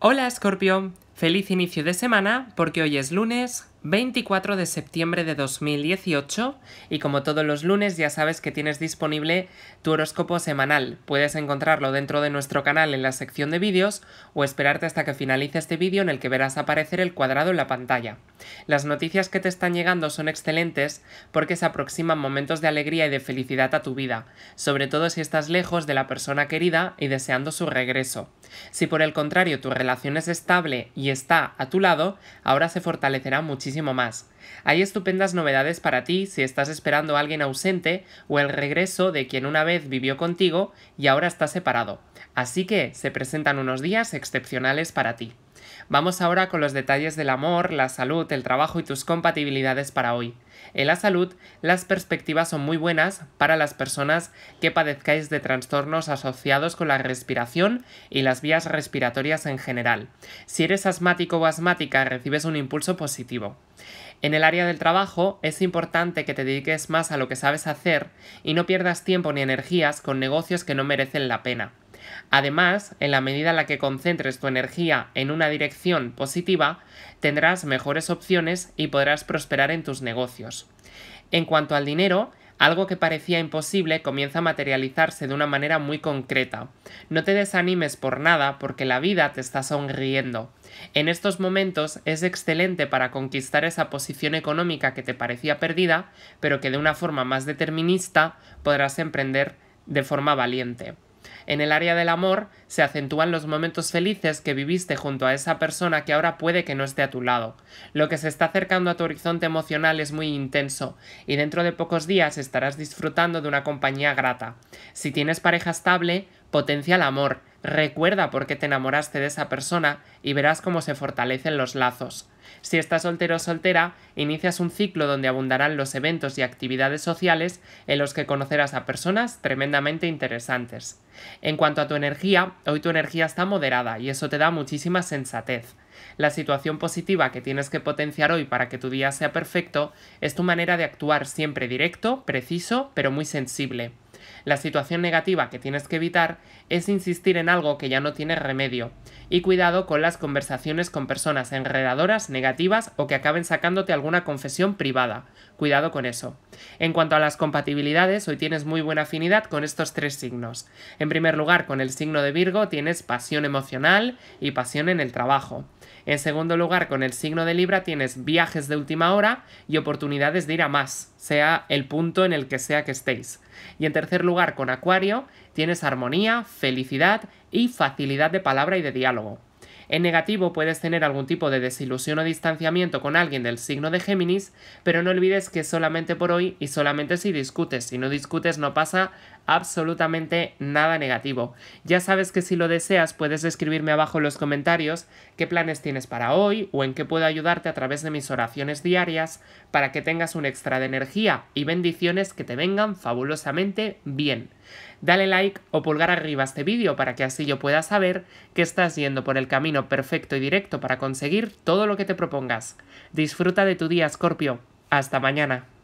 Hola Scorpio, feliz inicio de semana porque hoy es lunes 24 de septiembre de 2018 y como todos los lunes ya sabes que tienes disponible tu horóscopo semanal. Puedes encontrarlo dentro de nuestro canal en la sección de vídeos o esperarte hasta que finalice este vídeo en el que verás aparecer el cuadrado en la pantalla. Las noticias que te están llegando son excelentes porque se aproximan momentos de alegría y de felicidad a tu vida, sobre todo si estás lejos de la persona querida y deseando su regreso. Si por el contrario tu relación es estable y está a tu lado, ahora se fortalecerá muchísimo más. Hay estupendas novedades para ti si estás esperando a alguien ausente o el regreso de quien una vez vivió contigo y ahora está separado. Así que se presentan unos días excepcionales para ti. Vamos ahora con los detalles del amor, la salud, el trabajo y tus compatibilidades para hoy. En la salud, las perspectivas son muy buenas para las personas que padezcáis de trastornos asociados con la respiración y las vías respiratorias en general. Si eres asmático o asmática, recibes un impulso positivo. En el área del trabajo es importante que te dediques más a lo que sabes hacer y no pierdas tiempo ni energías con negocios que no merecen la pena. Además, en la medida en la que concentres tu energía en una dirección positiva, tendrás mejores opciones y podrás prosperar en tus negocios. En cuanto al dinero, algo que parecía imposible comienza a materializarse de una manera muy concreta. No te desanimes por nada porque la vida te está sonriendo. En estos momentos es excelente para conquistar esa posición económica que te parecía perdida, pero que de una forma más determinista podrás emprender de forma valiente. En el área del amor se acentúan los momentos felices que viviste junto a esa persona que ahora puede que no esté a tu lado. Lo que se está acercando a tu horizonte emocional es muy intenso y dentro de pocos días estarás disfrutando de una compañía grata. Si tienes pareja estable, potencia el amor Recuerda por qué te enamoraste de esa persona y verás cómo se fortalecen los lazos. Si estás soltero o soltera, inicias un ciclo donde abundarán los eventos y actividades sociales en los que conocerás a personas tremendamente interesantes. En cuanto a tu energía, hoy tu energía está moderada y eso te da muchísima sensatez. La situación positiva que tienes que potenciar hoy para que tu día sea perfecto es tu manera de actuar siempre directo, preciso, pero muy sensible. La situación negativa que tienes que evitar es insistir en algo que ya no tiene remedio. Y cuidado con las conversaciones con personas enredadoras, negativas o que acaben sacándote alguna confesión privada. Cuidado con eso. En cuanto a las compatibilidades, hoy tienes muy buena afinidad con estos tres signos. En primer lugar, con el signo de Virgo tienes pasión emocional y pasión en el trabajo. En segundo lugar, con el signo de Libra tienes viajes de última hora y oportunidades de ir a más, sea el punto en el que sea que estéis. Y en tercer lugar, con Acuario, tienes armonía, felicidad y facilidad de palabra y de diálogo. En negativo puedes tener algún tipo de desilusión o distanciamiento con alguien del signo de Géminis, pero no olvides que solamente por hoy y solamente si discutes. Si no discutes no pasa absolutamente nada negativo. Ya sabes que si lo deseas puedes escribirme abajo en los comentarios qué planes tienes para hoy o en qué puedo ayudarte a través de mis oraciones diarias para que tengas un extra de energía y bendiciones que te vengan fabulosamente bien. Dale like o pulgar arriba a este vídeo para que así yo pueda saber que estás yendo por el camino perfecto y directo para conseguir todo lo que te propongas. Disfruta de tu día, Scorpio. Hasta mañana.